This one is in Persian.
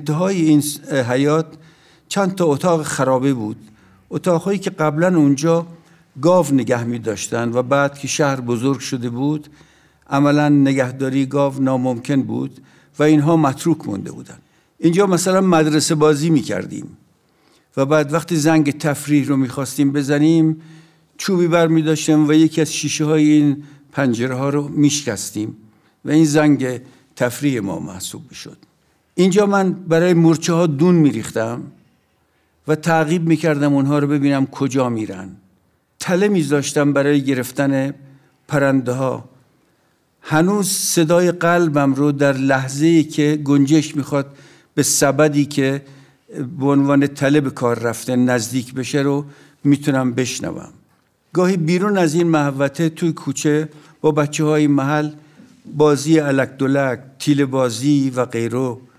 انتهای این حیات چند تا اتاق خرابه بود هایی که قبلا اونجا گاو نگه می داشتن و بعد که شهر بزرگ شده بود عملا نگهداری گاو ناممکن بود و اینها متروک مونده بودند. اینجا مثلا مدرسه بازی می کردیم و بعد وقتی زنگ تفریح رو میخواستیم بزنیم چوبی بر می داشتیم و یکی از شیشه های این پنجره ها رو میشکستیم و این زنگ تفریح ما محسوب شد اینجا من برای مورچه ها دون میریختم و تعقیب میکردم اونها رو ببینم کجا میرن تله میذاشتم برای گرفتن پرنده ها هنوز صدای قلبم رو در لحظه که گنجش میخواد به سبدی که به عنوان تله به کار رفته نزدیک بشه رو میتونم بشنوم گاهی بیرون از این محوته توی کوچه با بچه های محل بازی الک دلک تیل بازی و غیره